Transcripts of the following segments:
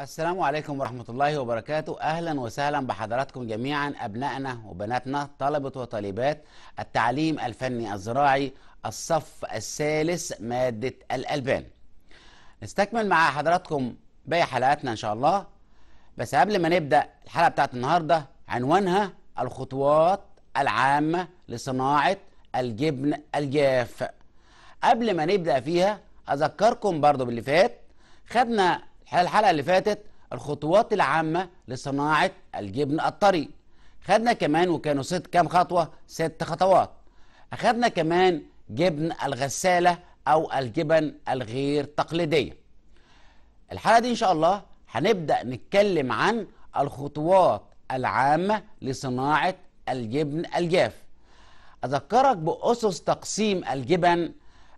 السلام عليكم ورحمة الله وبركاته أهلا وسهلا بحضراتكم جميعا أبنائنا وبناتنا طلبة وطالبات التعليم الفني الزراعي الصف الثالث مادة الألبان نستكمل مع حضراتكم باقي حلقاتنا إن شاء الله بس قبل ما نبدأ الحلقة بتاعت النهاردة عنوانها الخطوات العامة لصناعة الجبن الجاف قبل ما نبدأ فيها أذكركم برضو باللي فات خدنا الحلقه اللي فاتت الخطوات العامه لصناعه الجبن الطري خدنا كمان وكانوا ست كام خطوه ست خطوات أخذنا كمان جبن الغساله او الجبن الغير تقليديه الحلقه دي ان شاء الله هنبدا نتكلم عن الخطوات العامه لصناعه الجبن الجاف اذكرك باسس تقسيم الجبن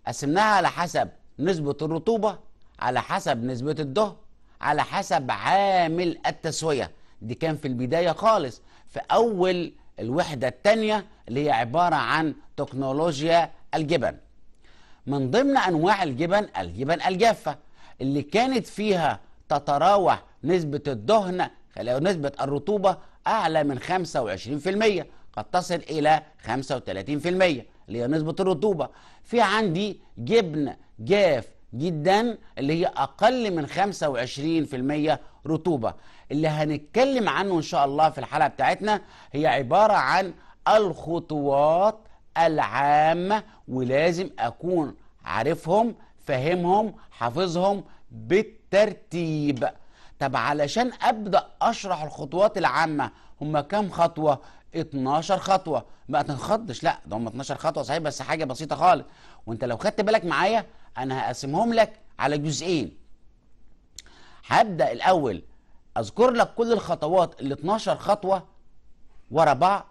قسمناها على حسب نسبه الرطوبه على حسب نسبة الدهن على حسب عامل التسوية دي كان في البداية خالص في أول الوحدة الثانية اللي هي عبارة عن تكنولوجيا الجبن من ضمن أنواع الجبن الجبن الجافة اللي كانت فيها تتراوح نسبة الدهن أو نسبة الرطوبة أعلى من 25% قد تصل إلى 35% اللي هي نسبة الرطوبة في عندي جبن جاف جدا اللي هي اقل من 25% رطوبه اللي هنتكلم عنه ان شاء الله في الحلقه بتاعتنا هي عباره عن الخطوات العامه ولازم اكون عارفهم فاهمهم حافظهم بالترتيب طب علشان ابدا اشرح الخطوات العامه هم كام خطوه 12 خطوه ما تنخضش لا ده هم 12 خطوه صحيح بس حاجه بسيطه خالص وانت لو خدت بالك معايا انا هقسمهم لك على جزئين هبدا الاول اذكر لك كل الخطوات ال 12 خطوه ورا بعض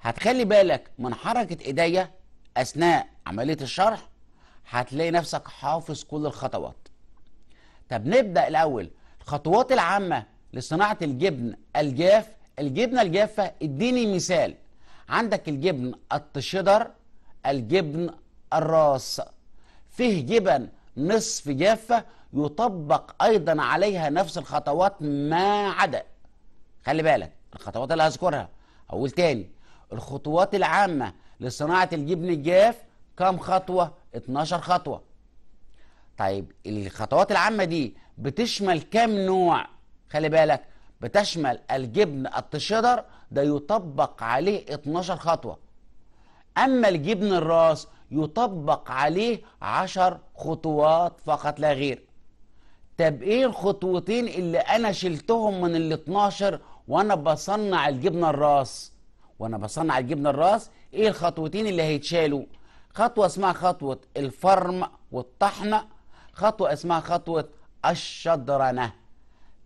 هتخلي بالك من حركه ايديا اثناء عمليه الشرح هتلاقي نفسك حافظ كل الخطوات طب نبدا الاول الخطوات العامه لصناعه الجبن الجاف الجبنه الجافه اديني مثال عندك الجبن التشدر الجبن الراس فيه جبن نصف جافة يطبق أيضا عليها نفس الخطوات ما عدا خلي بالك الخطوات اللي هذكرها أول تاني الخطوات العامة لصناعة الجبن الجاف كم خطوة؟ 12 خطوة طيب الخطوات العامة دي بتشمل كم نوع؟ خلي بالك بتشمل الجبن التشدر ده يطبق عليه 12 خطوة أما الجبن الراس يطبق عليه عشر خطوات فقط لا غير طب ايه الخطوتين اللي انا شلتهم من ال 12 وانا بصنع الجبنه الراس وانا بصنع الجبنه الراس ايه الخطوتين اللي هيتشالوا خطوه اسمها خطوه الفرم والطحنه خطوه اسمها خطوه الشدرنه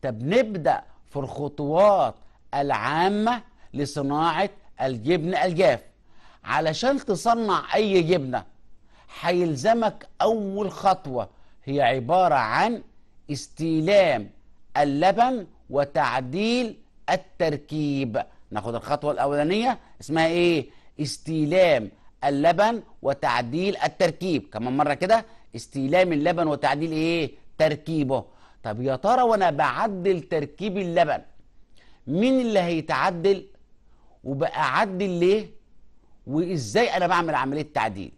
طب نبدا في الخطوات العامه لصناعه الجبن الجاف علشان تصنع أي جبنة هيلزمك أول خطوة هي عبارة عن استلام اللبن وتعديل التركيب ناخد الخطوة الأولانية اسمها إيه؟ استلام اللبن وتعديل التركيب كمان مرة كده استلام اللبن وتعديل إيه؟ تركيبه طب يا ترى وأنا بعدل تركيب اللبن مين اللي هيتعدل؟ وبقى عدل ليه؟ وازاي انا بعمل عمليه تعديل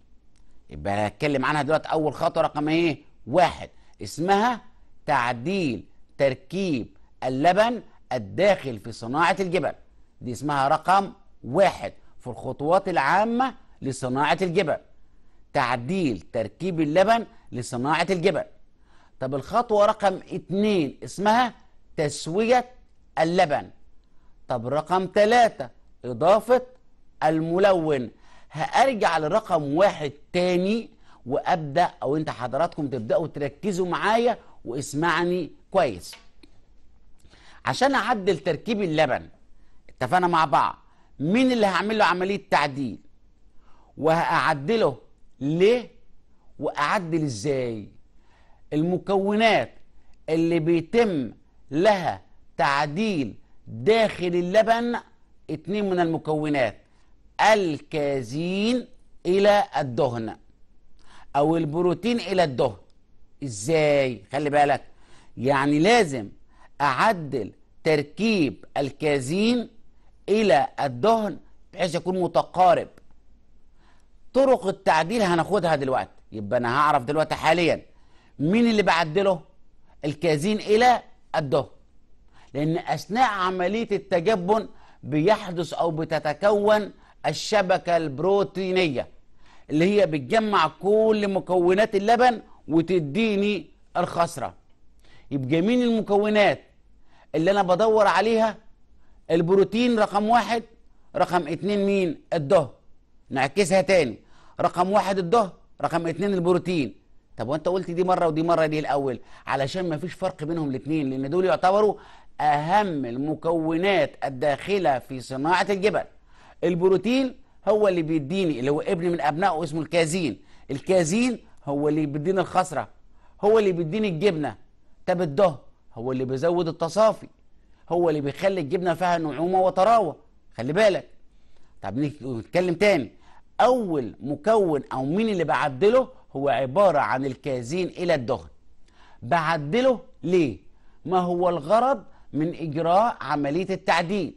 يبقى هتكلم عنها دلوقتي اول خطوه رقم ايه واحد اسمها تعديل تركيب اللبن الداخل في صناعه الجبن دي اسمها رقم واحد في الخطوات العامه لصناعه الجبن تعديل تركيب اللبن لصناعه الجبن طب الخطوه رقم اتنين اسمها تسويه اللبن طب رقم ثلاثة إضافة الملون هارجع لرقم واحد تاني وابدا او انت حضراتكم تبداوا تركزوا معايا واسمعني كويس عشان اعدل تركيب اللبن اتفقنا مع بعض مين اللي هعمل له عمليه تعديل وهعدله ليه واعدل ازاي المكونات اللي بيتم لها تعديل داخل اللبن اتنين من المكونات الكازين إلى الدهن أو البروتين إلى الدهن إزاي؟ خلي بالك يعني لازم أعدل تركيب الكازين إلى الدهن بحيث يكون متقارب طرق التعديل هناخدها دلوقتي يبقى أنا هعرف دلوقتي حاليا مين اللي بعدله؟ الكازين إلى الدهن لأن أثناء عملية التجبن بيحدث أو بتتكون الشبكه البروتينيه اللي هي بتجمع كل مكونات اللبن وتديني الخسره يبقى مين المكونات اللي انا بدور عليها البروتين رقم واحد رقم اتنين مين الدهن نعكسها تاني رقم واحد الدهن رقم اتنين البروتين طب وانت قلت دي مره ودي مره دي الاول علشان ما فيش فرق بينهم الاتنين لان دول يعتبروا اهم المكونات الداخله في صناعه الجبن البروتين هو اللي بيديني اللي هو ابن من ابنائه اسمه الكازين الكازين هو اللي بيديني الخصره هو اللي بيديني الجبنه طب الدهن هو اللي بيزود التصافي هو اللي بيخلي الجبنه فيها نعومه وطراوه خلي بالك طب نتكلم تاني اول مكون او مين اللي بعدله هو عباره عن الكازين الى الدهن بعدله ليه ما هو الغرض من اجراء عمليه التعديل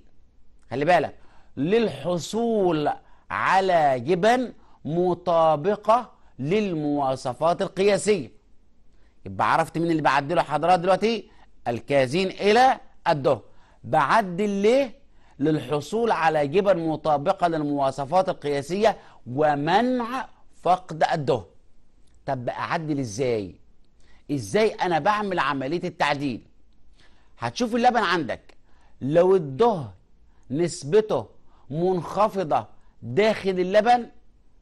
خلي بالك للحصول على جبن مطابقة للمواصفات القياسية يبقى عرفت مين اللي بعدله حضرات دلوقتي الكازين إلى الدهن بعدل ليه للحصول على جبن مطابقة للمواصفات القياسية ومنع فقد الدهن طب أعدل إزاي إزاي أنا بعمل عملية التعديل هتشوف اللبن عندك لو الدهن نسبته منخفضة داخل اللبن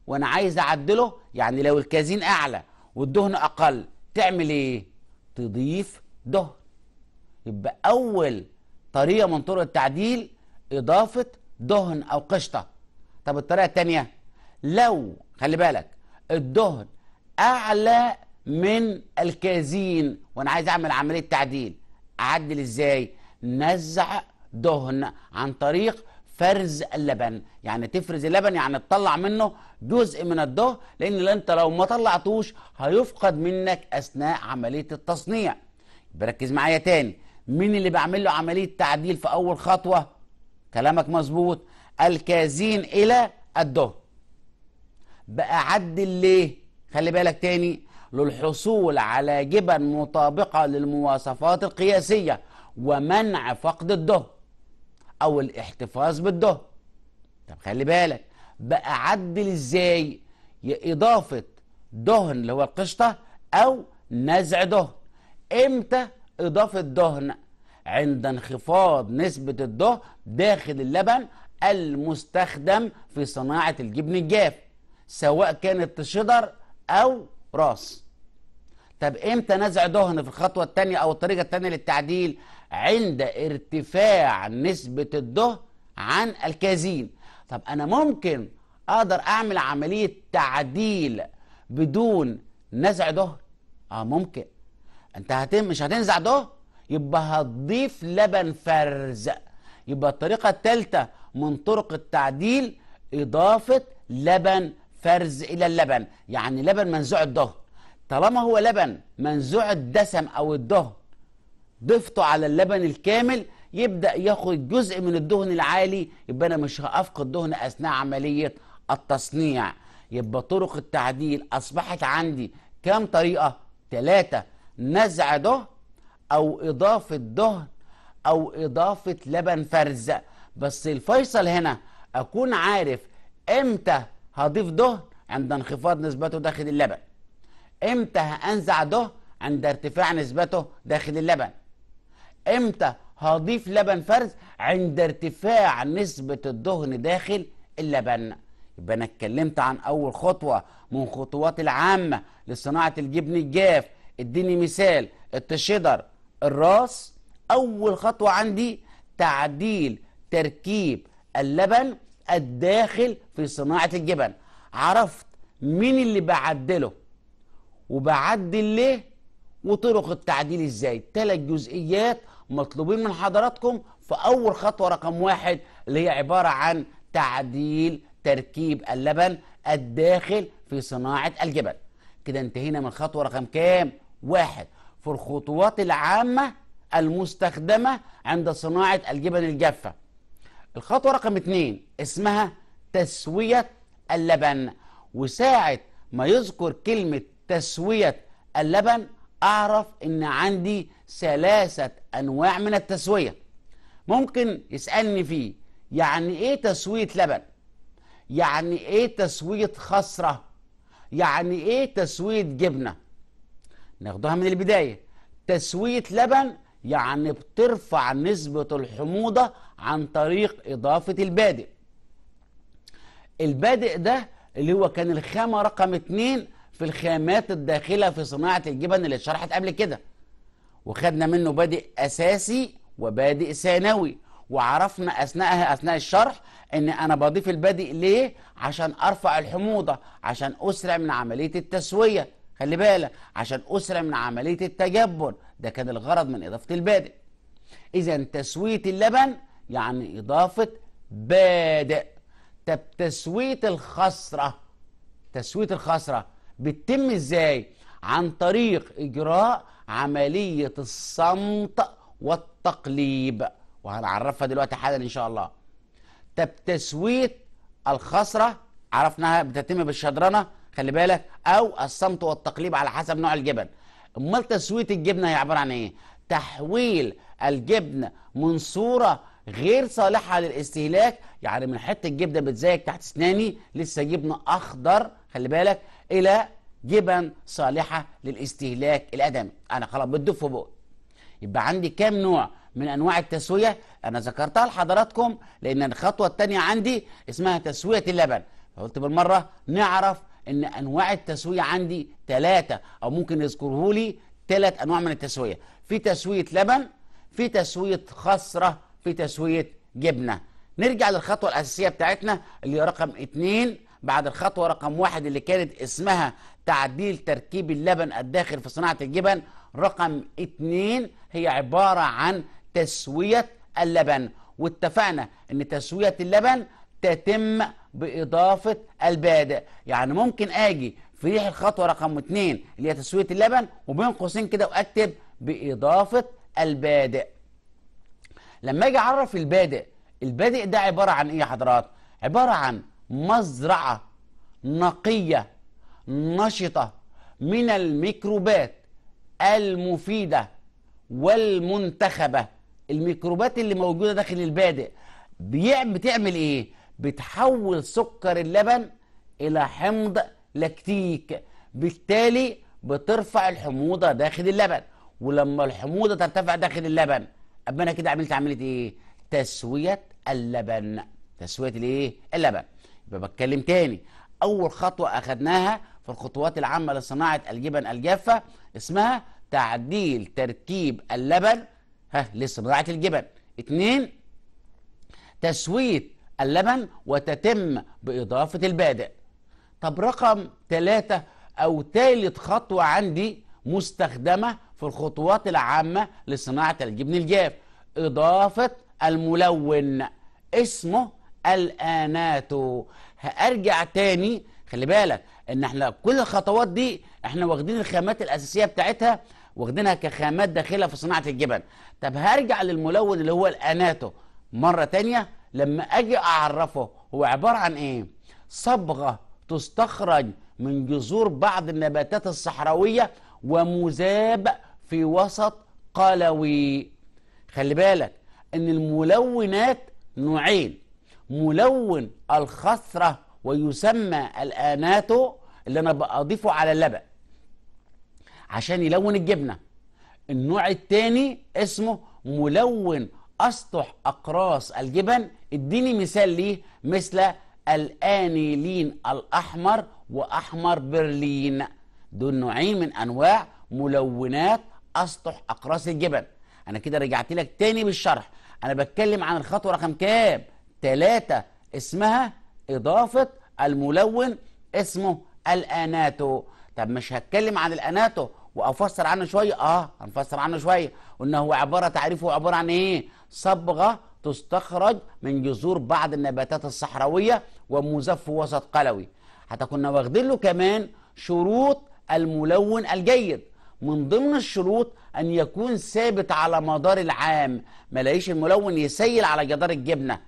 وانا عايز اعدله يعني لو الكازين اعلى والدهن اقل تعمل ايه تضيف دهن يبقى اول طريقه من طرق التعديل اضافه دهن او قشطه طب الطريقه الثانيه لو خلي بالك الدهن اعلى من الكازين وانا عايز اعمل عمليه تعديل اعدل ازاي نزع دهن عن طريق فرز اللبن يعني تفرز اللبن يعني تطلع منه جزء من الدهر لان انت لو ما طلعتوش هيفقد منك اثناء عمليه التصنيع بركز معايا تاني مين اللي بعمل له عمليه تعديل في اول خطوه كلامك مظبوط الكازين الى الدهر بقى عدل ليه خلي بالك تاني للحصول على جبن مطابقه للمواصفات القياسيه ومنع فقد الدهن او الاحتفاظ بالظهر طب خلي بالك بقى عدل ازاي يا اضافه دهن اللي هو القشطه او نزع دهن امتى اضافه دهن عند انخفاض نسبه الدهن داخل اللبن المستخدم في صناعه الجبن الجاف سواء كانت شدر او راس طب امتى نزع دهن في الخطوه الثانيه او الطريقه الثانيه للتعديل عند ارتفاع نسبة الدهن عن الكازين طب أنا ممكن أقدر أعمل عملية تعديل بدون نزع دهن آه ممكن أنت هتم مش هتنزع دهن يبقى هتضيف لبن فرز يبقى الطريقة الثالثة من طرق التعديل إضافة لبن فرز إلى اللبن يعني لبن منزوع الدهن طالما هو لبن منزوع الدسم أو الدهن ضفته على اللبن الكامل يبدا ياخد جزء من الدهن العالي يبقى انا مش هافقد دهن اثناء عمليه التصنيع يبقى طرق التعديل اصبحت عندي كام طريقه ثلاثه نزع دهن او اضافه دهن او اضافه لبن فرز بس الفيصل هنا اكون عارف امتى هضيف دهن عند انخفاض نسبته داخل اللبن امتى هانزع دهن عند ارتفاع نسبته داخل اللبن امتى هضيف لبن فرز عند ارتفاع نسبة الدهن داخل اللبن يبقى انا اتكلمت عن اول خطوة من خطوات العامة لصناعة الجبن الجاف اديني مثال التشيدر الراس اول خطوة عندي تعديل تركيب اللبن الداخل في صناعة الجبن عرفت مين اللي بعدله وبعدل ليه وطرق التعديل ازاي ثلاث جزئيات مطلوبين من حضراتكم في أول خطوة رقم واحد اللي هي عبارة عن تعديل تركيب اللبن الداخل في صناعة الجبن كده انتهينا من خطوة رقم كام؟ واحد في الخطوات العامة المستخدمة عند صناعة الجبن الجافة الخطوة رقم اتنين اسمها تسوية اللبن وساعة ما يذكر كلمة تسوية اللبن أعرف إن عندي ثلاثة أنواع من التسوية ممكن يسألني فيه يعني إيه تسوية لبن؟ يعني إيه تسوية خسرة؟ يعني إيه تسوية جبنة؟ ناخدها من البداية تسوية لبن يعني بترفع نسبة الحموضة عن طريق إضافة البادئ البادئ ده اللي هو كان الخامة رقم اتنين في الخامات الداخلة في صناعة الجبن اللي اتشرحت قبل كده وخدنا منه بادئ أساسي وبادئ ثانوي وعرفنا أثناءها أثناء الشرح إن أنا بضيف البادئ ليه عشان أرفع الحموضة عشان أسرع من عملية التسوية خلي بالك عشان أسرع من عملية التجبر ده كان الغرض من إضافة البادئ إذا تسوية اللبن يعني إضافة بادئ طب تسوية الخسرة تسوية الخسرة بتتم ازاي عن طريق اجراء عمليه الصمت والتقليب وهنعرفها دلوقتي حالا ان شاء الله طب تسويه الخسره عرفناها بتتم بالشدرنه خلي بالك او الصمت والتقليب على حسب نوع الجبن امال تسويه الجبنه هي عباره عن ايه تحويل الجبن من صوره غير صالحه للاستهلاك يعني من حته جبنه بتزيك تحت اسناني لسه جبنه اخضر خلي بالك الى جبن صالحه للاستهلاك الادمي انا خلاص بتدف في بقى يبقى عندي كام نوع من انواع التسويه انا ذكرتها لحضراتكم لان الخطوه الثانيه عندي اسمها تسويه اللبن فقلت بالمره نعرف ان انواع التسويه عندي ثلاثه او ممكن يذكره لي ثلاث انواع من التسويه في تسويه لبن في تسويه خصره في تسويه جبنه نرجع للخطوه الاساسيه بتاعتنا اللي هي رقم اتنين بعد الخطوة رقم واحد اللي كانت اسمها تعديل تركيب اللبن الداخل في صناعة الجبن رقم اتنين هي عبارة عن تسوية اللبن واتفقنا ان تسوية اللبن تتم بإضافة البادئ يعني ممكن أجي في ريح الخطوة رقم اتنين اللي هي تسوية اللبن وبين قوسين كده وأكتب بإضافة البادئ لما أجي أعرف البادئ البادئ ده عبارة عن إيه يا حضرات؟ عبارة عن مزرعة نقية نشطة من الميكروبات المفيدة والمنتخبة الميكروبات اللي موجودة داخل البادئ بتعمل ايه؟ بتحول سكر اللبن الى حمض لاكتيك بالتالي بترفع الحموضة داخل اللبن ولما الحموضة ترتفع داخل اللبن قبل أنا كده عملت عملية إيه؟ تسوية اللبن تسوية الإيه؟ اللبن بتكلم تاني اول خطوه اخذناها في الخطوات العامه لصناعه الجبن الجافه اسمها تعديل ترتيب اللبن ها لصناعه الجبن اتنين تسويه اللبن وتتم باضافه البادئ طب رقم ثلاثة او تالت خطوه عندي مستخدمه في الخطوات العامه لصناعه الجبن الجاف اضافه الملون اسمه الآنات هأرجع تاني خلي بالك ان احنا كل الخطوات دي احنا واخدين الخامات الاساسيه بتاعتها واخدينها كخامات داخله في صناعه الجبن طب هرجع للملون اللي هو الاناتو مره تانية لما اجي اعرفه هو عباره عن ايه صبغه تستخرج من جذور بعض النباتات الصحراويه ومذاب في وسط قلوي خلي بالك ان الملونات نوعين ملون الخصرة ويسمى الآناتو اللي أنا بأضيفه على اللبن عشان يلون الجبنة النوع الثاني اسمه ملون أسطح أقراص الجبن اديني مثال ليه مثل الانيلين الاحمر واحمر برلين دول نوعين من انواع ملونات اسطح اقراص الجبن انا كده رجعت لك تاني بالشرح انا بتكلم عن الخطوه رقم كام ثلاثة اسمها إضافة الملون اسمه الأناتو طب مش هتكلم عن الأناتو وأفسر عنه شوية آه هنفسر عنه شوية قلنا هو عبارة تعريفه عبارة عن إيه صبغة تستخرج من جذور بعض النباتات الصحراوية ومزف وسط قلوي حتى كنا واخدين له كمان شروط الملون الجيد من ضمن الشروط أن يكون ثابت على مدار العام ما الملون يسيل على جدار الجبنة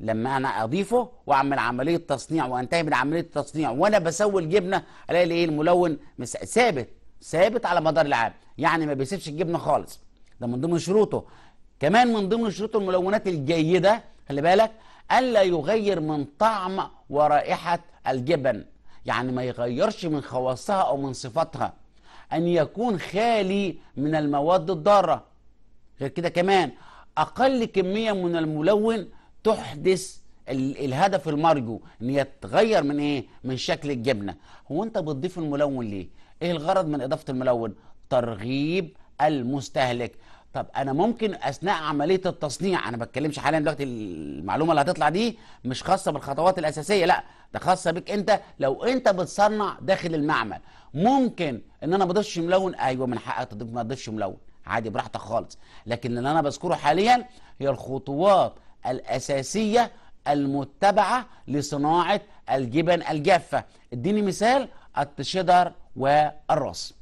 لما انا اضيفه واعمل عمليه تصنيع وانتهي من عمليه التصنيع وانا بسوي الجبنه الاقي الايه الملون ثابت ثابت على مدار العام يعني ما بيسيبش الجبنه خالص ده من ضمن شروطه كمان من ضمن شروط الملونات الجيده خلي بالك الا يغير من طعم ورائحه الجبن يعني ما يغيرش من خواصها او من صفاتها ان يكون خالي من المواد الضاره غير كده كمان اقل كميه من الملون تحدث الهدف المرجو ان هي تغير من ايه من شكل الجبنه هو انت بتضيف الملون ليه ايه الغرض من اضافه الملون ترغيب المستهلك طب انا ممكن اثناء عمليه التصنيع انا ما بتكلمش حاليا دلوقتي المعلومه اللي هتطلع دي مش خاصه بالخطوات الاساسيه لا ده خاصه بك انت لو انت بتصنع داخل المعمل ممكن ان انا ما اضيفش ملون ايوه من حقك ما تضيفش ملون عادي براحتك خالص لكن اللي انا بذكره حاليا هي الخطوات الأساسية المتبعة لصناعة الجبن الجافة اديني مثال التشيدر والراس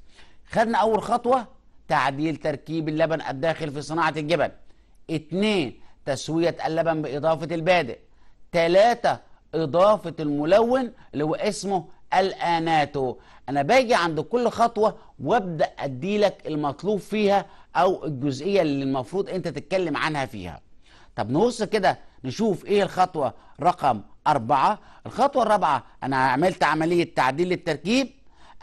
خدنا أول خطوة تعديل تركيب اللبن الداخل في صناعة الجبن اتنين تسوية اللبن بإضافة البادئ تلاتة إضافة الملون اللي هو اسمه الاناتو انا باجي عند كل خطوه وابدا اديلك المطلوب فيها او الجزئيه اللي المفروض انت تتكلم عنها فيها طب نبص كده نشوف ايه الخطوه رقم أربعة الخطوة الرابعة أنا عملت عملية تعديل للتركيب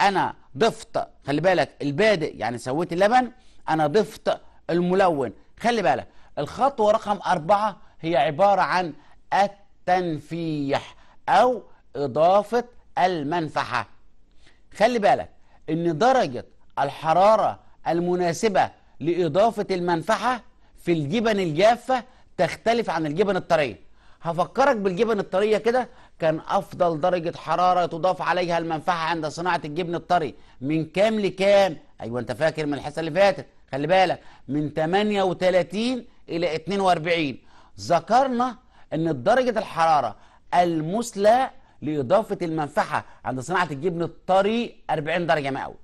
أنا ضفت خلي بالك البادئ يعني سويت اللبن أنا ضفت الملون خلي بالك الخطوة رقم أربعة هي عبارة عن التنفيح أو إضافة المنفعة خلي بالك إن درجة الحرارة المناسبة لإضافة المنفعة في الجبن الجافة تختلف عن الجبن الطريه هفكرك بالجبن الطريه كده كان افضل درجه حراره تضاف عليها المنفعه عند صناعه الجبن الطري من كام لكام ايوه انت فاكر من الحصه اللي فاتت خلي بالك من 38 الى 42 ذكرنا ان درجه الحراره المثلى لاضافه المنفعه عند صناعه الجبن الطري 40 درجه مئويه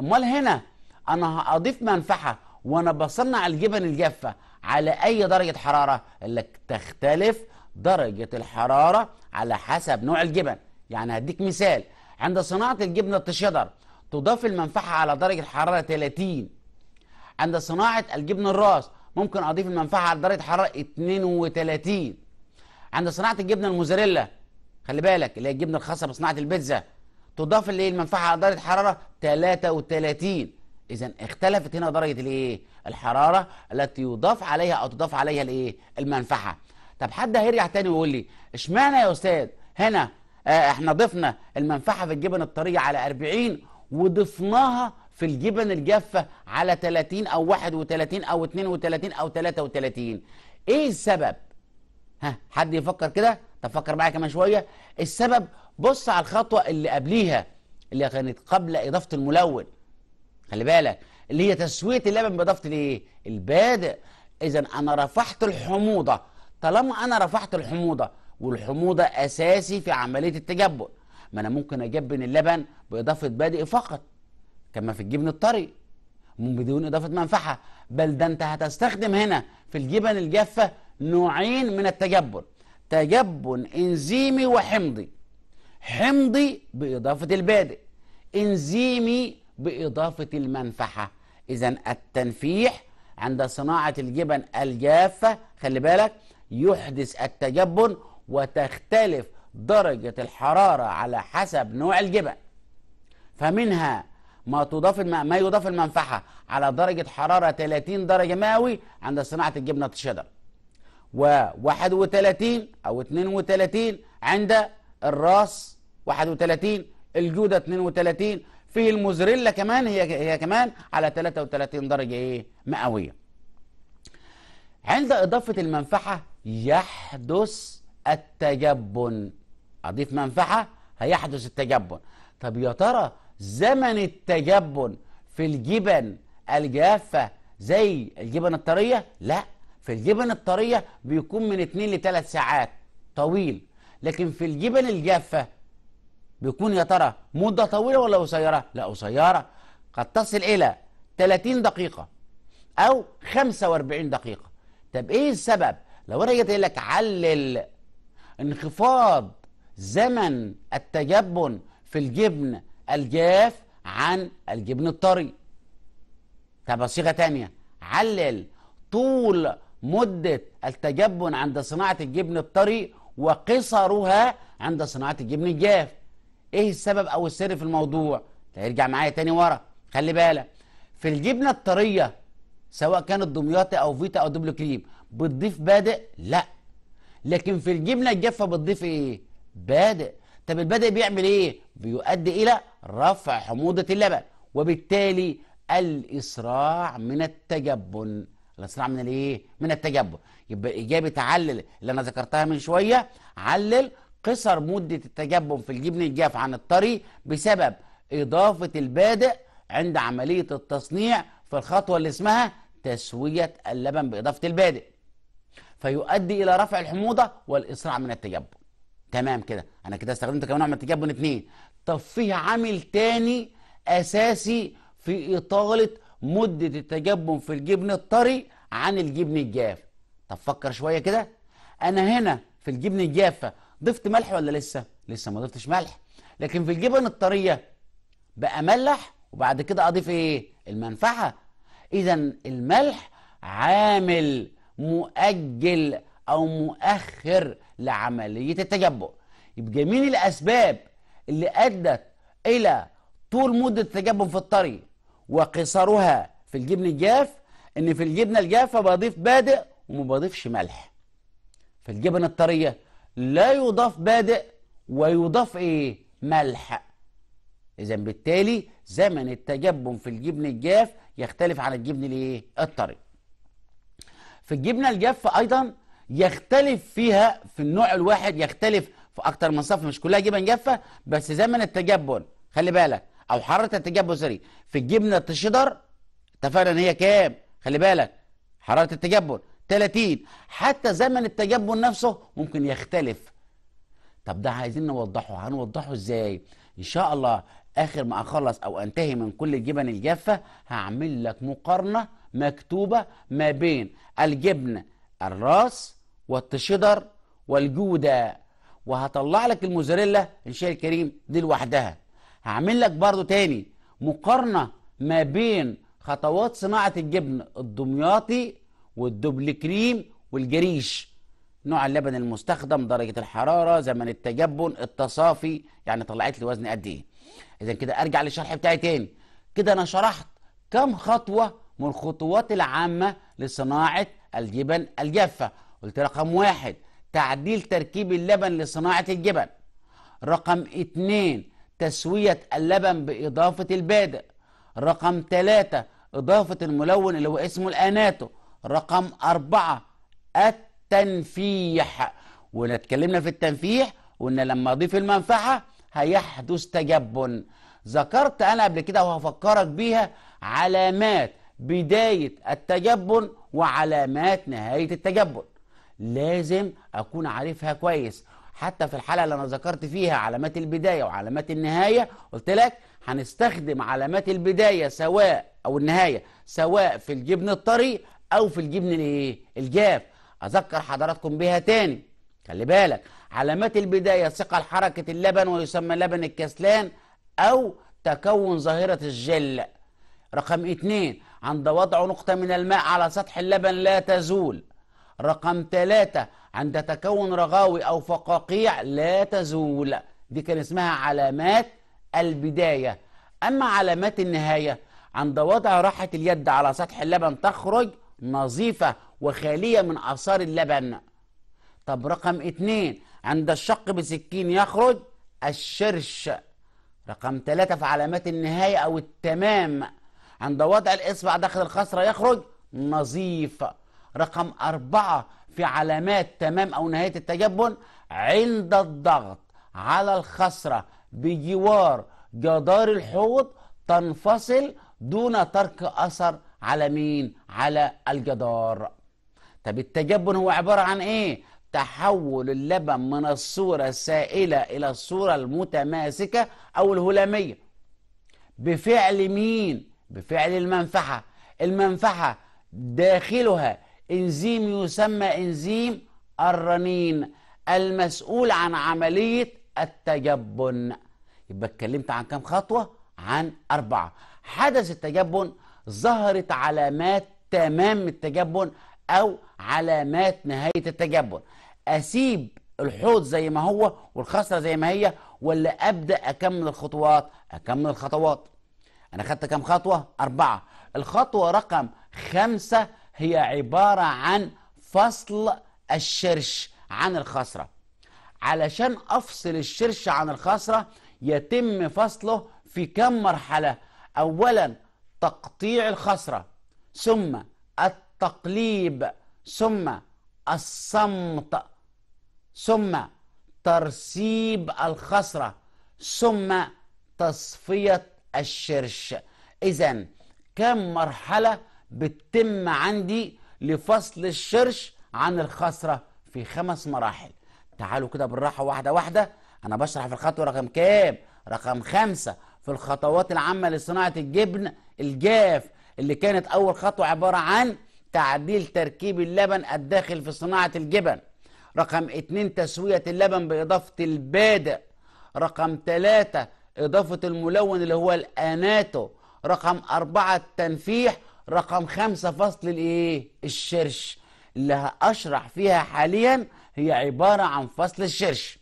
امال هنا انا هضيف منفعه وانا بصنع الجبن الجافه على أي درجة حرارة؟ قال لك تختلف درجة الحرارة على حسب نوع الجبن يعني هديك مثال عند صناعة الجبنة التشيدر تضاف المنفعة على درجة حرارة 30 عند صناعة الجبن الراس ممكن أضيف المنفعة على درجة حرارة 32 عند صناعة الجبنة الموزاريلا خلي بالك اللي هي الجبنة الخاصة بصناعة البيتزا تضاف اللي هي المنفعة على درجة حرارة 33 اذا اختلفت هنا درجه الايه الحراره التي يضاف عليها او تضاف عليها الايه المنفعه طب حد هيرجع تاني ويقول لي اشمعنى يا استاذ هنا آه، احنا ضفنا المنفعه في الجبن الطريه على 40 وضفناها في الجبن الجافه على 30 او 31 او 32 او 33 ايه السبب ها حد يفكر كده طب فكر معايا كمان شويه السبب بص على الخطوه اللي قبليها اللي كانت قبل اضافه الملون خلي بالك اللي هي تسويه اللبن باضافه الايه البادئ اذا انا رفعت الحموضه طالما انا رفعت الحموضه والحموضه اساسي في عمليه التجبن ما انا ممكن اجبن اللبن باضافه بادئ فقط كما في الجبن الطري بدون اضافه منفعه بل ده انت هتستخدم هنا في الجبن الجافه نوعين من التجبن تجبن انزيمي وحمضي حمضي باضافه البادئ انزيمي بإضافة المنفحة إذا التنفيح عند صناعة الجبن الجافة خلي بالك يحدث التجبن وتختلف درجة الحرارة على حسب نوع الجبن فمنها ما تضاف ما يضاف المنفحة على درجة حرارة 30 درجة مئوي عند صناعة الجبنة الشيدر و31 أو 32 عند الراس 31 الجودة 32 في الموزريلا كمان هي هي كمان على 33 درجه ايه مئويه عند اضافه المنفعه يحدث التجبن اضيف منفعه هيحدث التجبن طب يا ترى زمن التجبن في الجبن الجافه زي الجبن الطريه لا في الجبن الطريه بيكون من 2 ل 3 ساعات طويل لكن في الجبن الجافه بيكون يا ترى مدة طويلة ولا قصيرة؟ لا قصيرة قد تصل إلى 30 دقيقة أو 45 دقيقة طب إيه السبب؟ لو أنا جيت لك علل انخفاض زمن التجبن في الجبن الجاف عن الجبن الطري طب صيغة تانية علل طول مدة التجبن عند صناعة الجبن الطري وقصرها عند صناعة الجبن الجاف ايه السبب او السر في الموضوع ارجع معايا تاني ورا خلي بالك في الجبنه الطريه سواء كانت دمياطي او فيتا او دبل كريم بتضيف بادئ لا لكن في الجبنه الجافه بتضيف ايه بادئ طب البادئ بيعمل ايه بيؤدي الى رفع حموضه اللبن وبالتالي الاسراع من التجبن الاسراع من الايه من التجبن يبقى الاجابه علل اللي انا ذكرتها من شويه علل قصر مدة التجبن في الجبن الجاف عن الطري بسبب إضافة البادئ عند عملية التصنيع في الخطوة اللي اسمها تسوية اللبن بإضافة البادئ فيؤدي إلى رفع الحموضة والإسراع من التجبن تمام كده أنا كده استخدمت كمان نوع من التجبن اتنين طب في عامل تاني أساسي في إطالة مدة التجبن في الجبن الطري عن الجبن الجاف طب فكر شوية كده أنا هنا في الجبن الجافة ضفت ملح ولا لسه لسه ما ضفتش ملح لكن في الجبن الطريه بقى ملح وبعد كده اضيف ايه المنفعه اذا الملح عامل مؤجل او مؤخر لعمليه التجبؤ يبقى مين الاسباب اللي ادت الى طول مده التجبؤ في الطري وقصرها في الجبن الجاف ان في الجبنه الجافه بضيف بادئ وما بضيفش ملح في الجبن الطريه لا يضاف بادئ ويضاف ايه ملح اذا بالتالي زمن التجبن في الجبن الجاف يختلف عن الجبن الايه الطري في الجبنه الجافه ايضا يختلف فيها في النوع الواحد يختلف في اكتر من صف مش كلها جبن جافه بس زمن التجبن خلي بالك او حراره التجبن سري في الجبنه الشيدر اتفقنا ان هي كام خلي بالك حراره التجبن 30 حتى زمن التجبن نفسه ممكن يختلف طب ده عايزين نوضحه هنوضحه ازاي ان شاء الله اخر ما اخلص او انتهي من كل الجبن الجافه هعمل لك مقارنه مكتوبه ما بين الجبن الراس والتشيدر والجوده وهطلع لك الموزاريلا ان شاء الكريم دي لوحدها هعمل لك برضو تاني مقارنه ما بين خطوات صناعه الجبن الدمياطي والدبل كريم والجريش نوع اللبن المستخدم درجة الحرارة زمن التجبن التصافي يعني طلعت لي وزن قد ايه اذا كده ارجع للشرح بتاعي تاني كده انا شرحت كم خطوة من الخطوات العامة لصناعة الجبن الجافة قلت رقم واحد تعديل تركيب اللبن لصناعة الجبن رقم اتنين تسوية اللبن بإضافة البادئ رقم ثلاثة إضافة الملون اللي هو اسمه الأناتو رقم أربعة التنفيح وإحنا اتكلمنا في التنفيح وإن لما أضيف المنفعة هيحدث تجبن ذكرت أنا قبل كده وهفكرك بيها علامات بداية التجبن وعلامات نهاية التجبن لازم أكون عارفها كويس حتى في الحلقة اللي أنا ذكرت فيها علامات البداية وعلامات النهاية قلت لك هنستخدم علامات البداية سواء أو النهاية سواء في الجبن الطري او في الجبن الايه الجاف اذكر حضراتكم بيها تاني خلي بالك علامات البدايه ثقل حركه اللبن ويسمى لبن الكسلان او تكون ظاهره الجل رقم اتنين عند وضع نقطه من الماء على سطح اللبن لا تزول رقم ثلاثة عند تكون رغاوي أو فقاقيع لا تزول دي كان اسمها علامات البداية أما علامات النهاية عند وضع راحة اليد على سطح اللبن تخرج نظيفة وخالية من آثار اللبن طب رقم اتنين عند الشق بسكين يخرج الشرش رقم ثلاثة في علامات النهاية أو التمام عند وضع الإصبع داخل الخصرة يخرج نظيف رقم أربعة في علامات تمام أو نهاية التجبن عند الضغط على الخصرة بجوار جدار الحوض تنفصل دون ترك أثر على مين على الجدار طب التجبن هو عبارة عن ايه تحول اللبن من الصورة السائلة إلى الصورة المتماسكة أو الهلامية بفعل مين؟ بفعل المنفحة المنفحة داخلها إنزيم يسمى إنزيم الرنين المسؤول عن عملية التجبن يبقى اتكلمت عن كم خطوة؟ عن أربعة حدث التجبن ظهرت علامات تمام التجبن او علامات نهايه التجبن اسيب الحوض زي ما هو والخسره زي ما هي ولا ابدا اكمل الخطوات اكمل الخطوات انا خدت كام خطوه اربعه الخطوه رقم خمسه هي عباره عن فصل الشرش عن الخسره علشان افصل الشرش عن الخسره يتم فصله في كم مرحله اولا تقطيع الخصرة ثم التقليب ثم الصمت ثم ترسيب الخصرة ثم تصفية الشرش إذا كم مرحلة بتتم عندي لفصل الشرش عن الخصرة في خمس مراحل تعالوا كده بالراحة واحدة واحدة أنا بشرح في الخطوة رقم كام رقم خمسة في الخطوات العامة لصناعة الجبن الجاف اللي كانت أول خطوة عبارة عن تعديل تركيب اللبن الداخل في صناعة الجبن رقم اتنين تسوية اللبن بإضافة البادئ رقم ثلاثة إضافة الملون اللي هو الأناتو رقم أربعة التنفيح رقم خمسة فصل الإيه؟ الشرش اللي هشرح فيها حاليا هي عبارة عن فصل الشرش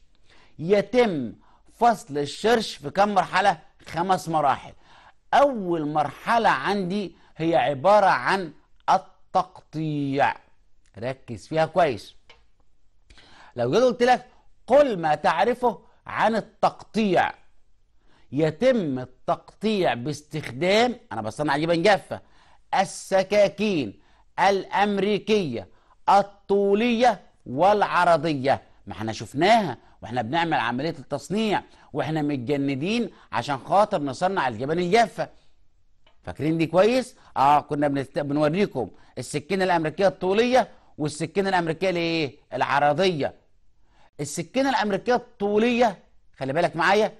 يتم فصل الشرش في كم مرحلة؟ خمس مراحل أول مرحلة عندي هي عبارة عن التقطيع ركز فيها كويس لو جيت قلت لك قل ما تعرفه عن التقطيع يتم التقطيع باستخدام أنا بصنع عجيبا جافة السكاكين الأمريكية الطولية والعرضية ما احنا شفناها واحنا بنعمل عمليه التصنيع واحنا متجندين عشان خاطر نصنع الجبان الجافه فاكرين دي كويس اه كنا بنست... بنوريكم السكينه الامريكيه الطوليه والسكينه الامريكيه الايه العرضيه السكينه الامريكيه الطوليه خلي بالك معايا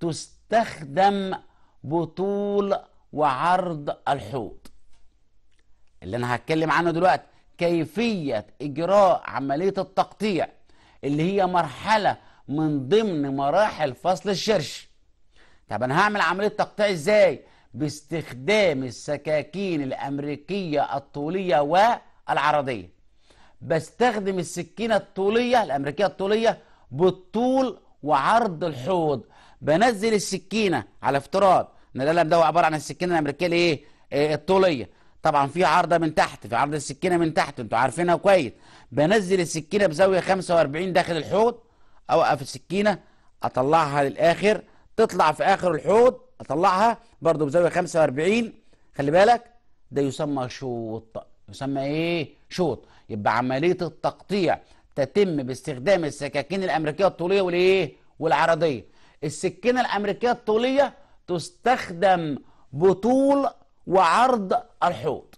تستخدم بطول وعرض الحوض اللي انا هتكلم عنه دلوقتي كيفيه اجراء عمليه التقطيع اللي هي مرحله من ضمن مراحل فصل الشرش طب انا هعمل عمليه تقطيع ازاي باستخدام السكاكين الامريكيه الطوليه والعرضيه بستخدم السكينه الطوليه الامريكيه الطوليه بالطول وعرض الحوض بنزل السكينه على افتراض ان الالم ده عباره عن السكينه الامريكيه الايه إيه، الطوليه طبعا في عرضه من تحت في عرض السكينه من تحت انتوا عارفينها كويس بنزل السكينه بزاويه 45 داخل الحوض اوقف السكينه اطلعها للاخر تطلع في اخر الحوض اطلعها برضه بزاويه 45 خلي بالك ده يسمى شوط يسمى ايه شوط يبقى عمليه التقطيع تتم باستخدام السكاكين الامريكيه الطوليه والايه والعرضيه السكينه الامريكيه الطوليه تستخدم بطول وعرض الحوض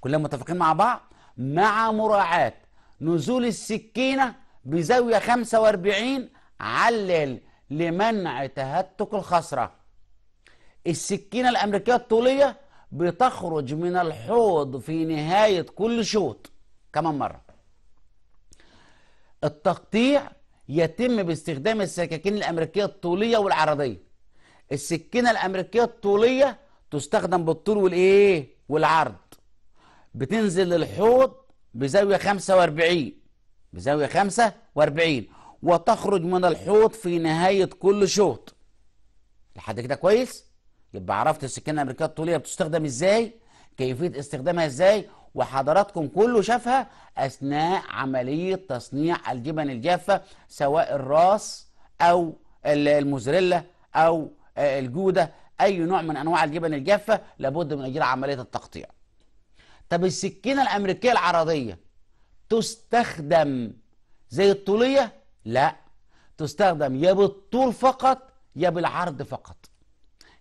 كلنا متفقين مع بعض مع مراعاه نزول السكينه بزاوية 45 علل لمنع تهتك الخصرة السكينة الأمريكية الطولية بتخرج من الحوض في نهاية كل شوط كمان مرة التقطيع يتم باستخدام السكاكين الأمريكية الطولية والعرضية السكينة الأمريكية الطولية تستخدم بالطول والإيه والعرض بتنزل للحوض بزاوية 45 بزاوية 45 وتخرج من الحوض في نهاية كل شوط لحد كده كويس يبقى عرفت السكينة الأمريكية الطولية بتستخدم إزاي كيفية استخدامها إزاي وحضراتكم كله شافها أثناء عملية تصنيع الجبن الجافة سواء الراس أو الموزريلا أو الجودة أي نوع من أنواع الجبن الجافة لابد من إجراء عملية التقطيع طب السكينة الأمريكية العرضية تستخدم زي الطولية لا تستخدم يا بالطول فقط يا بالعرض فقط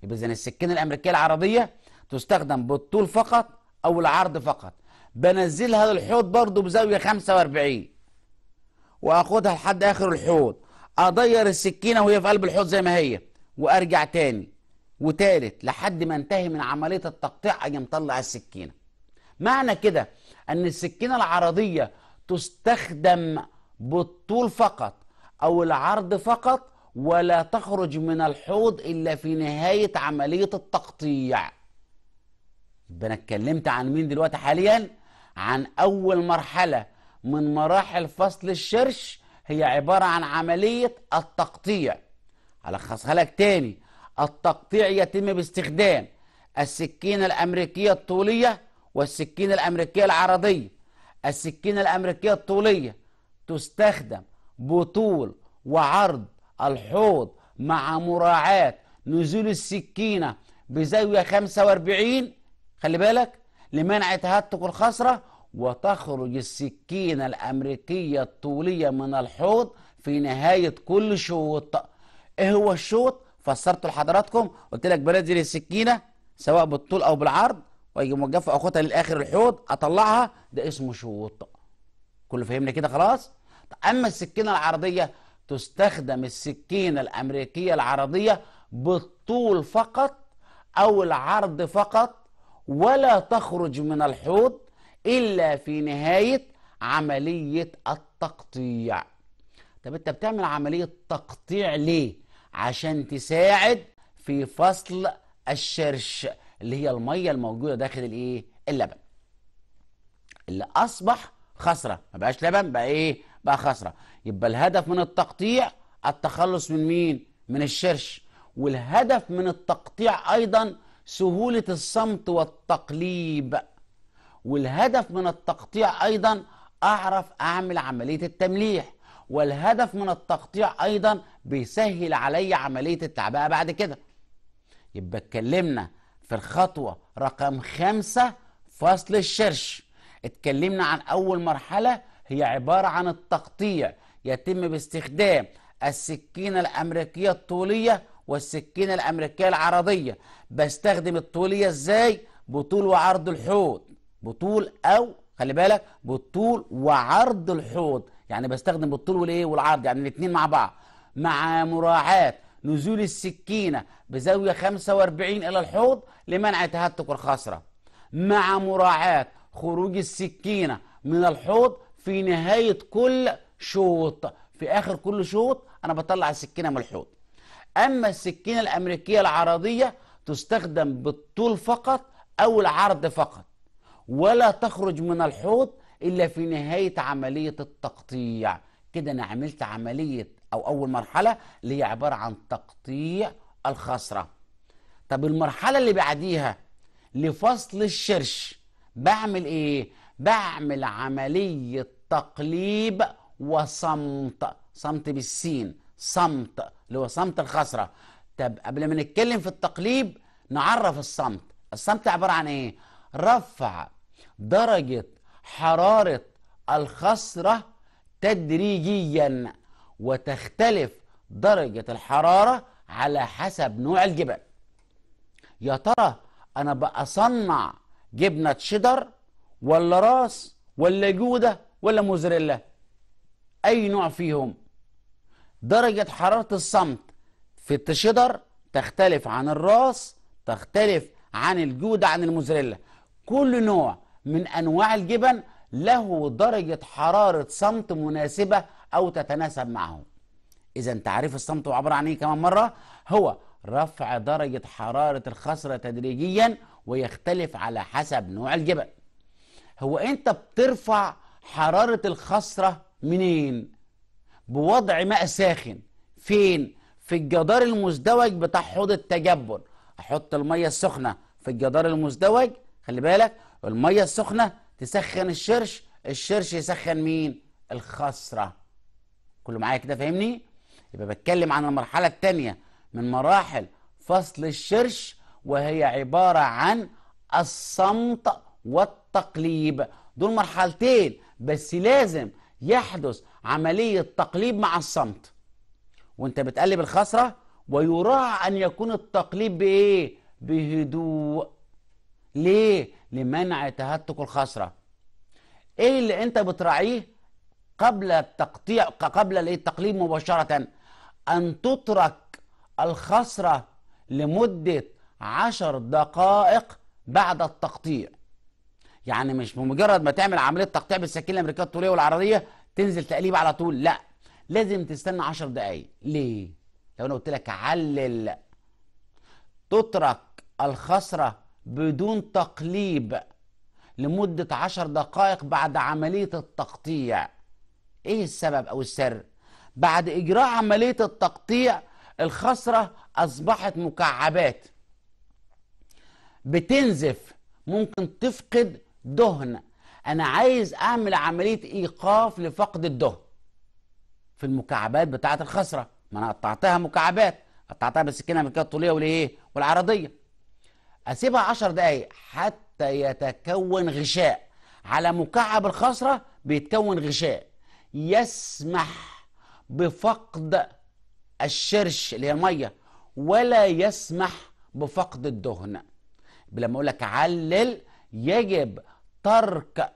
يبقى إذا السكينة الأمريكية العربية تستخدم بالطول فقط أو العرض فقط بنزلها للحوض برضو بزاوية 45 وأخدها لحد آخر الحوض أضير السكينة وهي في قلب الحوض زي ما هي وأرجع تاني وتالت لحد ما انتهي من عملية التقطيع أجي مطلع السكينة معنى كده أن السكينة العرضية تستخدم بالطول فقط أو العرض فقط ولا تخرج من الحوض إلا في نهاية عملية التقطيع يبقى أنا اتكلمت عن مين دلوقتي حاليا عن أول مرحلة من مراحل فصل الشرش هي عبارة عن عملية التقطيع الخصها لك تاني التقطيع يتم باستخدام السكينة الأمريكية الطولية والسكينة الأمريكية العرضية السكينة الأمريكية الطولية تستخدم بطول وعرض الحوض مع مراعاة نزول السكينة بزاوية 45 خلي بالك لمنع تهتك الخصرة وتخرج السكينة الأمريكية الطولية من الحوض في نهاية كل شوط إيه هو الشوط؟ فسرته لحضراتكم قلت لك بنزل السكينة سواء بالطول أو بالعرض واجي موجفها اخدها للاخر الحوض اطلعها ده اسمه شوط كله فهمنا كده خلاص طيب، اما السكينه العرضيه تستخدم السكينه الامريكيه العرضيه بالطول فقط او العرض فقط ولا تخرج من الحوض الا في نهايه عمليه التقطيع طب انت بتعمل عمليه تقطيع ليه عشان تساعد في فصل الشرش اللي هي الميه الموجوده داخل الايه اللبن اللي اصبح خسره ما بقاش لبن بقى ايه بقى خسره يبقى الهدف من التقطيع التخلص من مين من الشرش والهدف من التقطيع ايضا سهوله الصمت والتقليب والهدف من التقطيع ايضا اعرف اعمل عمليه التمليح والهدف من التقطيع ايضا بيسهل علي عمليه التعبئه بعد كده يبقى اتكلمنا في الخطوة رقم خمسة فصل الشرش اتكلمنا عن أول مرحلة هي عبارة عن التقطيع يتم باستخدام السكينة الأمريكية الطولية والسكينة الأمريكية العرضية بستخدم الطولية ازاي؟ بطول وعرض الحوض بطول أو خلي بالك بالطول وعرض الحوض يعني بستخدم بالطول والايه والعرض يعني الاثنين مع بعض مع مراعاه نزول السكينة بزاوية 45 إلى الحوض لمنع تهتك الخصرة مع مراعاة خروج السكينة من الحوض في نهاية كل شوط في آخر كل شوط أنا بطلع السكينة من الحوض أما السكينة الأمريكية العرضية تستخدم بالطول فقط أو العرض فقط ولا تخرج من الحوض إلا في نهاية عملية التقطيع كده أنا عملت عملية أو أول مرحلة اللي هي عبارة عن تقطيع الخصرة طب المرحلة اللي بعديها لفصل الشرش بعمل إيه؟ بعمل عملية تقليب وصمت صمت بالسين صمت اللي هو صمت الخصرة طب قبل ما نتكلم في التقليب نعرف الصمت الصمت عبارة عن إيه؟ رفع درجة حرارة الخصرة تدريجياً وتختلف درجة الحرارة على حسب نوع الجبن يا ترى أنا بأصنع جبنة شدر ولا راس ولا جودة ولا موزريلا أي نوع فيهم درجة حرارة الصمت في التشدر تختلف عن الراس تختلف عن الجودة عن الموزريلا كل نوع من أنواع الجبن له درجة حرارة صمت مناسبة أو تتناسب معه إذا تعريف الصمت عبارة عن إيه كمان مرة هو رفع درجة حرارة الخصرة تدريجيا ويختلف على حسب نوع الجبل هو أنت بترفع حرارة الخصرة منين؟ بوضع ماء ساخن فين؟ في الجدار المزدوج بتاع حوض التجبر أحط المية السخنة في الجدار المزدوج خلي بالك المية السخنة تسخن الشرش الشرش يسخن مين؟ الخصرة كله معايا كده فاهمني يبقى بتكلم عن المرحله الثانيه من مراحل فصل الشرش وهي عباره عن الصمت والتقليب دول مرحلتين بس لازم يحدث عمليه تقليب مع الصمت وانت بتقلب الخصره ويراعى ان يكون التقليب بايه بهدوء ليه لمنع تهتك الخصره ايه اللي انت بتراعيه قبل التقطيع قبل التقليم مباشرة أن تترك الخصرة لمدة عشر دقائق بعد التقطيع يعني مش بمجرد ما تعمل عملية تقطيع بالسكين الأمريكية الطولية والعرضية تنزل تقليب على طول لا لازم تستنى عشر دقايق ليه؟ لو أنا قلت لك علل تترك الخصرة بدون تقليب لمدة عشر دقائق بعد عملية التقطيع ايه السبب او السر بعد اجراء عمليه التقطيع الخصره اصبحت مكعبات بتنزف ممكن تفقد دهن انا عايز اعمل عمليه ايقاف لفقد الدهن في المكعبات بتاعه الخصره ما انا قطعتها مكعبات قطعتها بالسكينه من كده الطوليه والايه والعرضيه اسيبها 10 دقائق حتى يتكون غشاء على مكعب الخصره بيتكون غشاء يسمح بفقد الشرش اللي هي الميه ولا يسمح بفقد الدهن لما اقول لك علل يجب ترك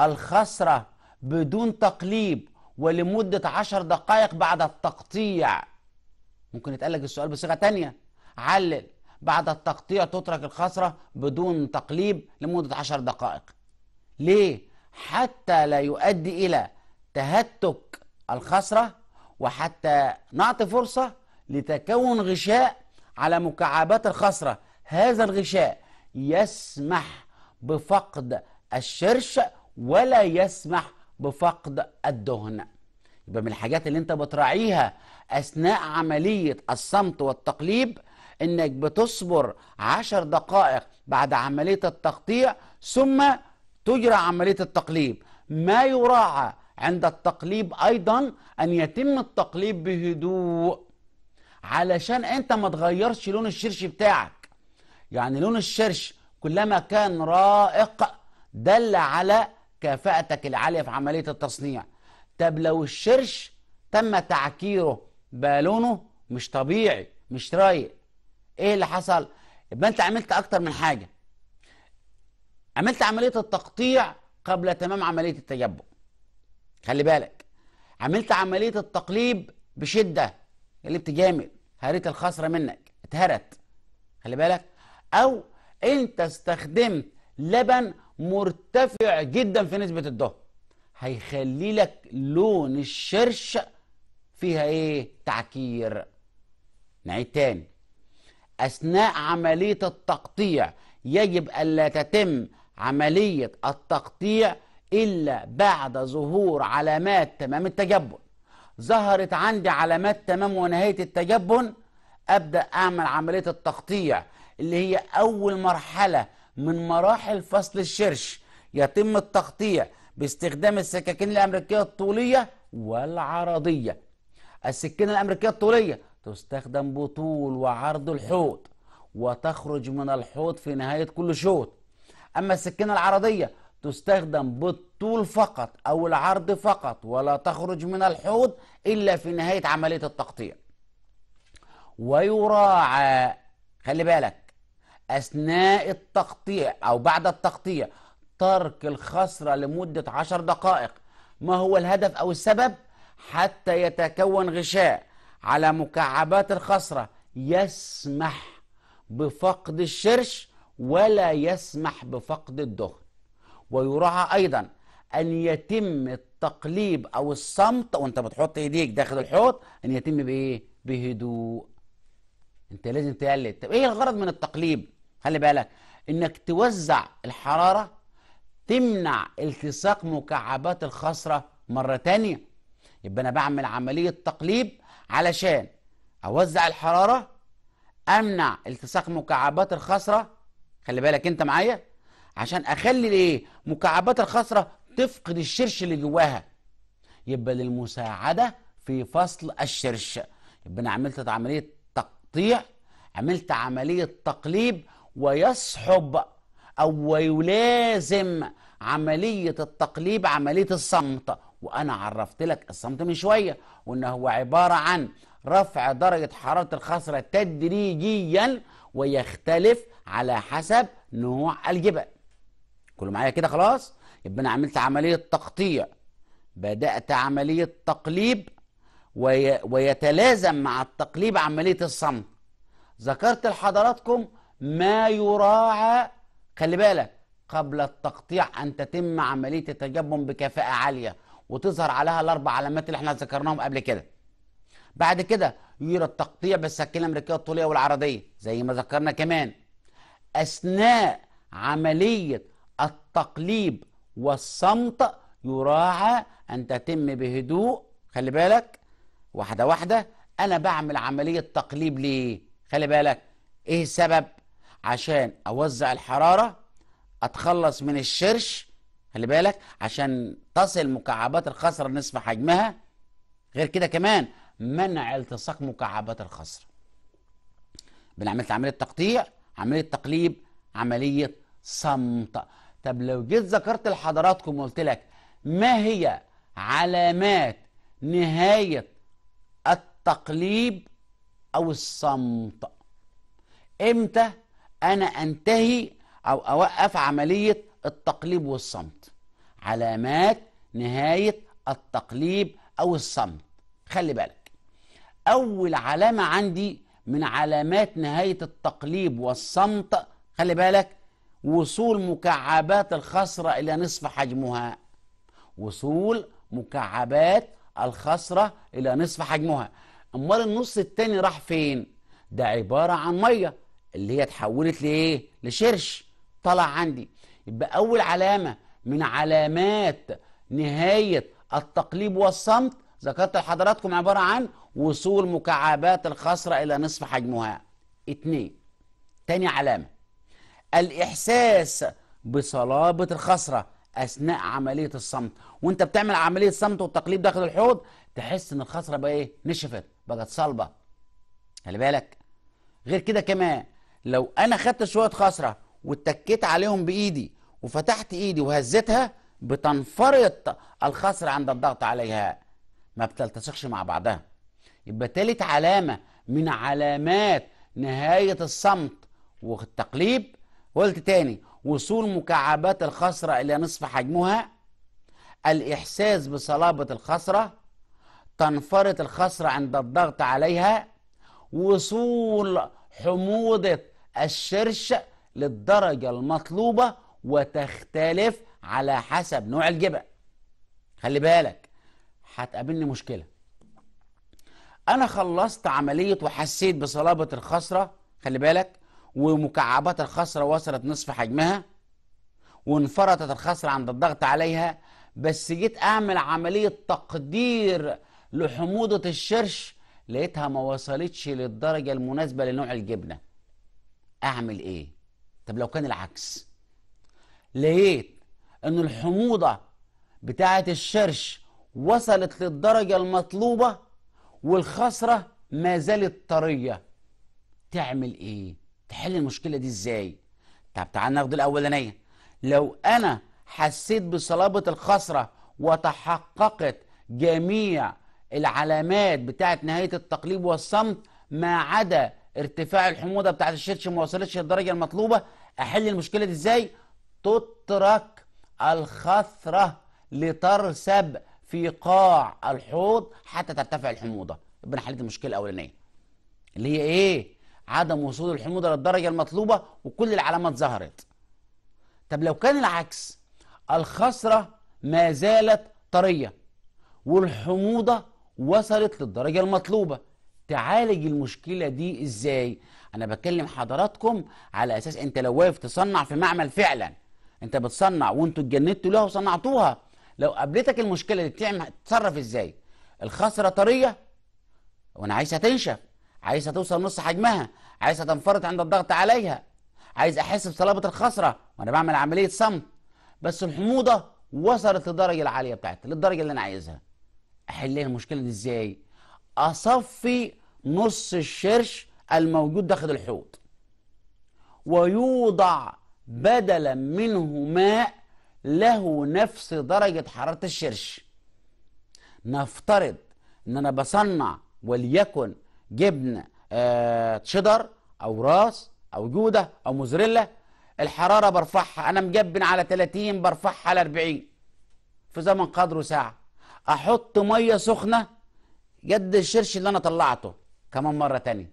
الخسره بدون تقليب ولمده عشر دقائق بعد التقطيع ممكن يتقال لك السؤال بصيغه تانية علل بعد التقطيع تترك الخسره بدون تقليب لمده عشر دقائق ليه حتى لا يؤدي الى تهتك الخسرة وحتى نعطي فرصة لتكون غشاء على مكعبات الخسرة هذا الغشاء يسمح بفقد الشرش ولا يسمح بفقد الدهن يبقى من الحاجات اللي انت بتراعيها اثناء عمليه الصمت والتقليب انك بتصبر عشر دقائق بعد عمليه التقطيع ثم تجرى عمليه التقليب ما يراعى عند التقليب أيضا أن يتم التقليب بهدوء علشان أنت ما تغيرش لون الشرش بتاعك يعني لون الشرش كلما كان رائق دل على كفاءتك العالية في عملية التصنيع طب لو الشرش تم تعكيره بالونه مش طبيعي مش رايق ايه اللي حصل يبقى انت عملت اكتر من حاجه عملت عمليه التقطيع قبل تمام عمليه التجبؤ خلي بالك عملت عمليه التقليب بشده قلبت جامد هريت الخسره منك اتهرت خلي بالك او انت استخدمت لبن مرتفع جدا في نسبه الدهن هيخلي لك لون الشرش فيها ايه تعكير نعيد تاني اثناء عمليه التقطيع يجب الا تتم عمليه التقطيع إلا بعد ظهور علامات تمام التجبن ظهرت عندي علامات تمام ونهاية التجبن أبدأ أعمل عملية التقطيع اللي هي أول مرحلة من مراحل فصل الشرش يتم التقطيع باستخدام السكاكين الأمريكية الطولية والعرضية السكينة الأمريكية الطولية تستخدم بطول وعرض الحوض وتخرج من الحوض في نهاية كل شوط أما السكينة العرضية تستخدم بالطول فقط أو العرض فقط ولا تخرج من الحوض إلا في نهاية عملية التقطيع ويراعى خلي بالك أثناء التقطيع أو بعد التقطيع ترك الخصرة لمدة عشر دقائق ما هو الهدف أو السبب حتى يتكون غشاء على مكعبات الخصرة يسمح بفقد الشرش ولا يسمح بفقد الدهن ويراعى أيضا أن يتم التقليب أو الصمت وأنت بتحط إيديك داخل الحوض أن يتم بإيه؟ بهدوء أنت لازم تقلد طب إيه الغرض من التقليب؟ خلي بالك إنك توزع الحرارة تمنع التصاق مكعبات الخصرة مرة تانية يبقى أنا بعمل عملية تقليب علشان أوزع الحرارة أمنع التصاق مكعبات الخصرة خلي بالك أنت معايا عشان اخلي الايه مكعبات الخصره تفقد الشرش اللي جواها يبقى للمساعده في فصل الشرش يبقى انا عملت عمليه تقطيع عملت عمليه تقليب ويصحب او ويلازم عمليه التقليب عمليه الصمت وانا عرفت لك الصمت من شويه وان هو عباره عن رفع درجه حراره الخصره تدريجيا ويختلف على حسب نوع الجبل كله معايا كده خلاص يبقى انا عملت عمليه تقطيع بدات عمليه تقليب وي... ويتلازم مع التقليب عمليه الصمت ذكرت لحضراتكم ما يراعى خلي بالك قبل التقطيع ان تتم عمليه التجمم بكفاءه عاليه وتظهر عليها الاربع علامات اللي احنا ذكرناهم قبل كده بعد كده يرى التقطيع بالسكينه الامريكيه الطوليه والعرضيه زي ما ذكرنا كمان اثناء عمليه التقليب والصمت يراعى أن تتم بهدوء خلي بالك واحدة واحدة أنا بعمل عملية تقليب ليه خلي بالك إيه السبب عشان أوزع الحرارة أتخلص من الشرش خلي بالك عشان تصل مكعبات الخصرة نصف حجمها غير كده كمان منع التصاق مكعبات الخصرة بنعمل عملية تقطيع عملية تقليب عملية صمت طب لو جيت ذكرت لحضراتكم وقلت لك ما هي علامات نهاية التقليب أو الصمت إمتى أنا أنتهي أو أوقف عملية التقليب والصمت علامات نهاية التقليب أو الصمت خلي بالك أول علامة عندي من علامات نهاية التقليب والصمت خلي بالك وصول مكعبات الخصرة إلى نصف حجمها وصول مكعبات الخصرة إلى نصف حجمها أمال النص التاني راح فين؟ ده عبارة عن مية اللي هي اتحولت لإيه؟ لشرش طلع عندي يبقى أول علامة من علامات نهاية التقليب والصمت ذكرت لحضراتكم عبارة عن وصول مكعبات الخصرة إلى نصف حجمها اتنين تاني علامة الإحساس بصلابة الخصرة أثناء عملية الصمت وأنت بتعمل عملية صمت والتقليب داخل الحوض تحس إن الخصرة بقى إيه نشفت بقت صلبة خلي بالك غير كده كمان لو أنا خدت شوية خصرة واتكيت عليهم بإيدي وفتحت إيدي وهزتها بتنفرط الخصرة عند الضغط عليها ما بتلتصقش مع بعضها يبقى تالت علامة من علامات نهاية الصمت والتقليب قلت تاني وصول مكعبات الخصرة إلى نصف حجمها الإحساس بصلابة الخصرة تنفرط الخصرة عند الضغط عليها وصول حموضة الشرش للدرجة المطلوبة وتختلف على حسب نوع الجبل خلي بالك هتقابلني مشكلة أنا خلصت عملية وحسيت بصلابة الخصرة خلي بالك ومكعبات الخصرة وصلت نصف حجمها وانفرطت الخصرة عند الضغط عليها بس جيت أعمل عملية تقدير لحموضة الشرش لقيتها ما وصلتش للدرجة المناسبة لنوع الجبنة أعمل إيه؟ طب لو كان العكس لقيت إن الحموضة بتاعة الشرش وصلت للدرجة المطلوبة والخصرة ما زالت طرية تعمل إيه؟ تحل المشكله دي ازاي طب تعال ناخد الاولانيه لو انا حسيت بصلابه الخسره وتحققت جميع العلامات بتاعه نهايه التقليب والصمت ما عدا ارتفاع الحموضه بتاعه الشرش ما وصلتش للدرجه المطلوبه احل المشكله دي ازاي تترك الخثره لترسب في قاع الحوض حتى ترتفع الحموضه يبقى حليت المشكله الاولانيه اللي هي ايه عدم وصول الحموضة للدرجة المطلوبة وكل العلامات ظهرت طب لو كان العكس الخصرة ما زالت طرية والحموضة وصلت للدرجة المطلوبة تعالج المشكلة دي ازاي انا بكلم حضراتكم على اساس انت لو واقف تصنع في معمل فعلا انت بتصنع وانتوا اتجندتوا لها وصنعتوها لو قابلتك المشكلة دي تعمل تتصرف ازاي الخصرة طرية وانا عايزها تنشف عايزها توصل نص حجمها عايزها تنفرط عند الضغط عليها عايز احس بصلابه الخصره وانا بعمل عمليه صمت بس الحموضه وصلت للدرجه العاليه بتاعتي للدرجه اللي انا عايزها احل المشكله دي ازاي اصفي نص الشرش الموجود داخل الحوض ويوضع بدلا منه ماء له نفس درجة حرارة الشرش نفترض ان انا بصنع وليكن جبن تشيدر آه، او راس او جوده او موزريلا الحراره برفعها انا مجبن على 30 برفعها على 40 في زمن قدره ساعه احط ميه سخنه جد الشرش اللي انا طلعته كمان مره تانية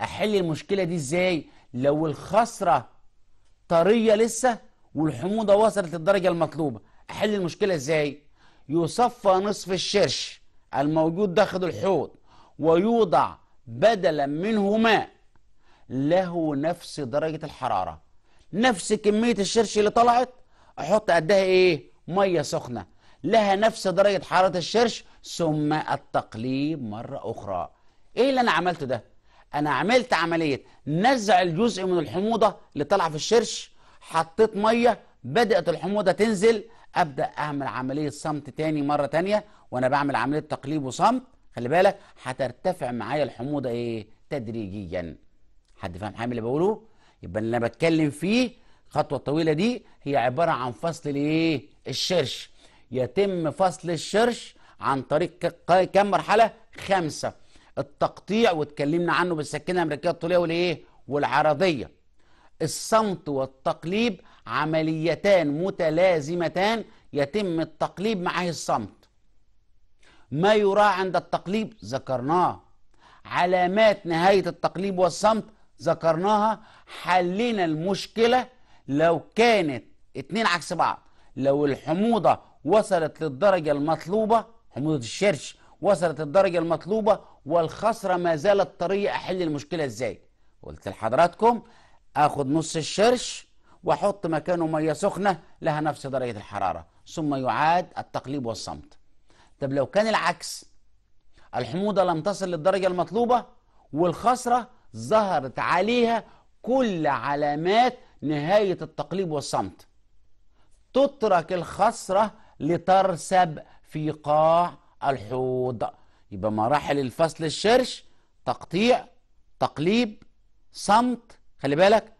احل المشكله دي ازاي لو الخصره طريه لسه والحموضه وصلت للدرجه المطلوبه احل المشكله ازاي يصفى نصف الشرش الموجود داخل الحوض ويوضع بدلا منه ماء له نفس درجة الحرارة نفس كمية الشرش اللي طلعت أحط قدها إيه؟ مية سخنة لها نفس درجة حرارة الشرش ثم التقليب مرة أخرى إيه اللي أنا عملته ده؟ أنا عملت عملية نزع الجزء من الحموضة اللي طلع في الشرش حطيت مية بدأت الحموضة تنزل أبدأ أعمل عملية صمت تاني مرة تانية وأنا بعمل عملية تقليب وصمت خلي بالك هترتفع معايا الحموضه ايه تدريجيا حد فاهم حامل اللي بقوله يبقى اللي انا بتكلم فيه الخطوه الطويله دي هي عباره عن فصل الايه الشرش يتم فصل الشرش عن طريق كم مرحله خمسه التقطيع واتكلمنا عنه بالسكينه الامريكيه الطوليه والايه والعرضيه الصمت والتقليب عمليتان متلازمتان يتم التقليب معه الصمت ما يراعى عند التقليب ذكرناه علامات نهاية التقليب والصمت ذكرناها حلينا المشكلة لو كانت اتنين عكس بعض لو الحموضة وصلت للدرجة المطلوبة حموضة الشرش وصلت للدرجة المطلوبة والخصرة ما زالت طرية أحل المشكلة إزاي قلت لحضراتكم أخد نص الشرش وأحط مكانه مية سخنة لها نفس درجة الحرارة ثم يعاد التقليب والصمت طب لو كان العكس الحموضة لم تصل للدرجة المطلوبة والخسرة ظهرت عليها كل علامات نهاية التقليب والصمت تترك الخسرة لترسب في قاع الحوض يبقى مراحل الفصل الشرش تقطيع تقليب صمت خلي بالك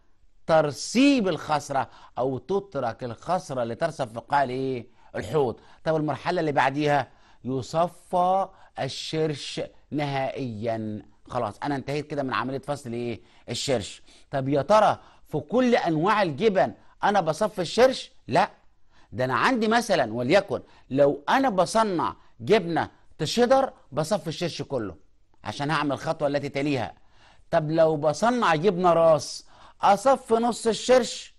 ترسيب الخسرة أو تترك الخسرة لترسب في قاع الإيه؟ الحوض طب المرحلة اللي بعديها يصفى الشرش نهائيا خلاص انا انتهيت كده من عمليه فصل ايه الشرش طب يا ترى في كل انواع الجبن انا بصفي الشرش لا ده انا عندي مثلا وليكن لو انا بصنع جبنه تشيدر بصفي الشرش كله عشان هعمل الخطوه التي تليها طب لو بصنع جبنه راس اصفي نص الشرش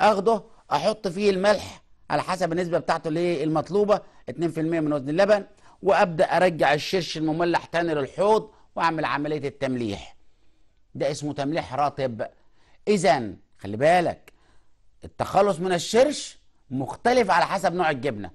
اخده احط فيه الملح على حسب النسبه بتاعته اللي هي المطلوبه 2% من وزن اللبن وابدا ارجع الشرش المملح تاني للحوض واعمل عمليه التمليح ده اسمه تمليح رطب اذا خلي بالك التخلص من الشرش مختلف على حسب نوع الجبنه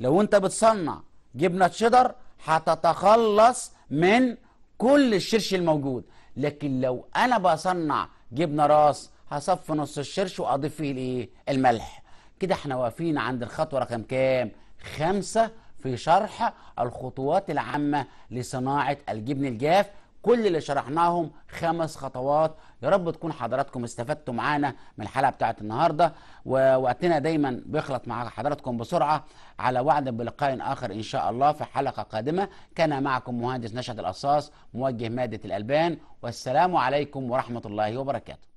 لو انت بتصنع جبنه شدر هتتخلص من كل الشرش الموجود لكن لو انا بصنع جبنه راس هصفي نص الشرش واضيف فيه الملح كده احنا واقفين عند الخطوه رقم كام خمسة في شرح الخطوات العامه لصناعه الجبن الجاف كل اللي شرحناهم خمس خطوات يا رب تكون حضراتكم استفدتوا معانا من الحلقه بتاعه النهارده ووقتنا دايما بيخلط مع حضراتكم بسرعه على وعد بلقاء اخر ان شاء الله في حلقه قادمه كان معكم مهندس نشأة القصاص موجه ماده الالبان والسلام عليكم ورحمه الله وبركاته